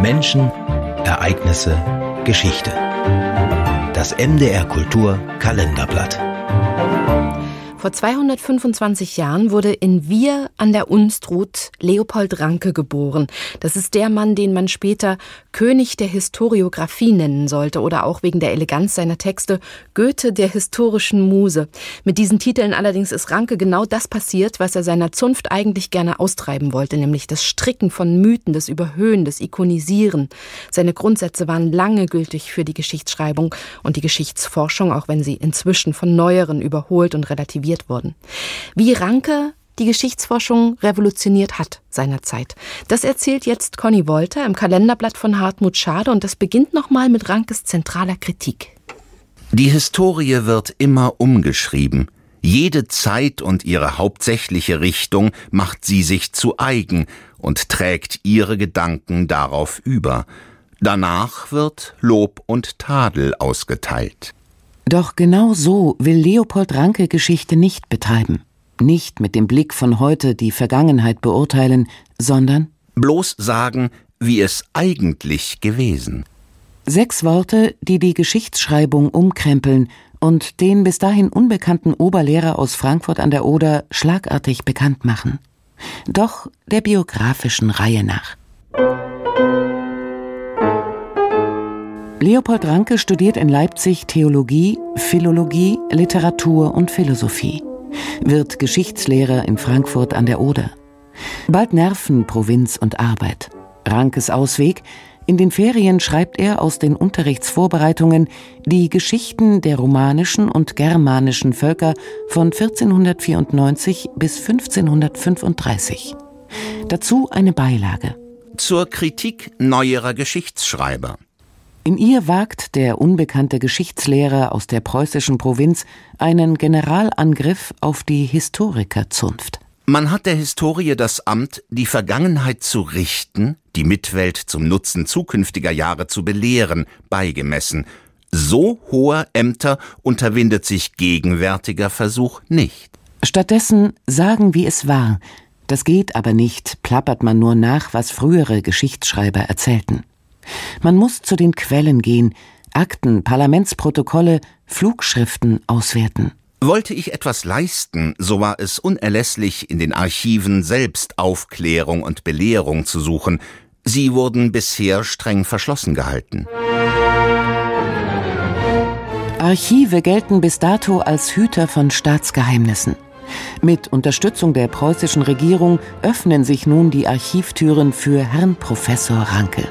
Menschen, Ereignisse, Geschichte. Das MDR Kultur Kalenderblatt. Vor 225 Jahren wurde in Wir an der Unstrut Leopold Ranke geboren. Das ist der Mann, den man später König der Historiographie nennen sollte oder auch wegen der Eleganz seiner Texte Goethe der historischen Muse. Mit diesen Titeln allerdings ist Ranke genau das passiert, was er seiner Zunft eigentlich gerne austreiben wollte, nämlich das Stricken von Mythen, das Überhöhen, das Ikonisieren. Seine Grundsätze waren lange gültig für die Geschichtsschreibung und die Geschichtsforschung, auch wenn sie inzwischen von neueren überholt und relativiert konserviert wurden. Wie Ranke die Geschichtsforschung revolutioniert hat seinerzeit. Das erzählt jetzt Conny Wolter im Kalenderblatt von Hartmut Schade und das beginnt nochmal mit Rankes zentraler Kritik. Die Historie wird immer umgeschrieben. Jede Zeit und ihre hauptsächliche Richtung macht sie sich zu eigen und trägt ihre Gedanken darauf über. Danach wird Lob und Tadel ausgeteilt. Doch genau so will Leopold Ranke Geschichte nicht betreiben, nicht mit dem Blick von heute die Vergangenheit beurteilen, sondern bloß sagen, wie es eigentlich gewesen. Sechs Worte, die die Geschichtsschreibung umkrempeln und den bis dahin unbekannten Oberlehrer aus Frankfurt an der Oder schlagartig bekannt machen. Doch der biografischen Reihe nach. Leopold Ranke studiert in Leipzig Theologie, Philologie, Literatur und Philosophie, wird Geschichtslehrer in Frankfurt an der Oder. Bald nerven Provinz und Arbeit. Rankes Ausweg, in den Ferien schreibt er aus den Unterrichtsvorbereitungen die Geschichten der romanischen und germanischen Völker von 1494 bis 1535. Dazu eine Beilage. Zur Kritik neuerer Geschichtsschreiber. In ihr wagt der unbekannte Geschichtslehrer aus der preußischen Provinz einen Generalangriff auf die Historikerzunft. Man hat der Historie das Amt, die Vergangenheit zu richten, die Mitwelt zum Nutzen zukünftiger Jahre zu belehren, beigemessen. So hoher Ämter unterwindet sich gegenwärtiger Versuch nicht. Stattdessen sagen, wie es war. Das geht aber nicht, plappert man nur nach, was frühere Geschichtsschreiber erzählten. Man muss zu den Quellen gehen, Akten, Parlamentsprotokolle, Flugschriften auswerten. Wollte ich etwas leisten, so war es unerlässlich, in den Archiven selbst Aufklärung und Belehrung zu suchen. Sie wurden bisher streng verschlossen gehalten. Archive gelten bis dato als Hüter von Staatsgeheimnissen. Mit Unterstützung der preußischen Regierung öffnen sich nun die Archivtüren für Herrn Professor Ranke.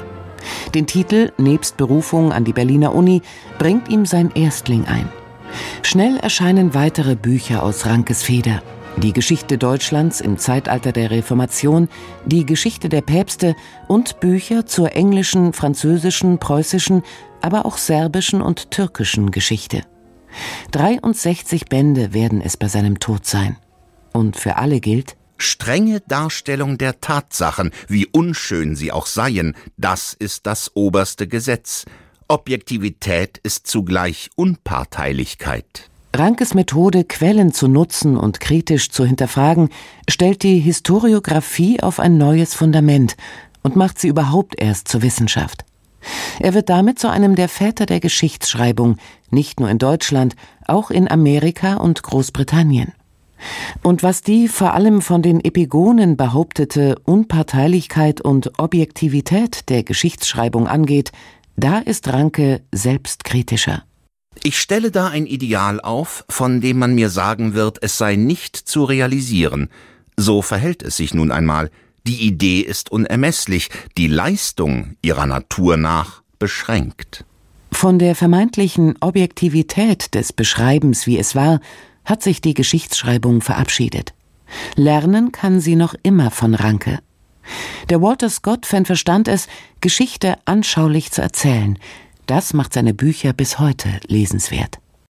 Den Titel, nebst Berufung an die Berliner Uni, bringt ihm sein Erstling ein. Schnell erscheinen weitere Bücher aus Rankes Feder. Die Geschichte Deutschlands im Zeitalter der Reformation, die Geschichte der Päpste und Bücher zur englischen, französischen, preußischen, aber auch serbischen und türkischen Geschichte. 63 Bände werden es bei seinem Tod sein. Und für alle gilt, Strenge Darstellung der Tatsachen, wie unschön sie auch seien, das ist das oberste Gesetz. Objektivität ist zugleich Unparteilichkeit. Rankes Methode, Quellen zu nutzen und kritisch zu hinterfragen, stellt die Historiographie auf ein neues Fundament und macht sie überhaupt erst zur Wissenschaft. Er wird damit zu einem der Väter der Geschichtsschreibung, nicht nur in Deutschland, auch in Amerika und Großbritannien. Und was die vor allem von den Epigonen behauptete Unparteilichkeit und Objektivität der Geschichtsschreibung angeht, da ist Ranke selbstkritischer. Ich stelle da ein Ideal auf, von dem man mir sagen wird, es sei nicht zu realisieren. So verhält es sich nun einmal. Die Idee ist unermesslich, die Leistung ihrer Natur nach beschränkt. Von der vermeintlichen Objektivität des Beschreibens, wie es war, hat sich die Geschichtsschreibung verabschiedet. Lernen kann sie noch immer von Ranke. Der Walter Scott-Fan verstand es, Geschichte anschaulich zu erzählen. Das macht seine Bücher bis heute lesenswert.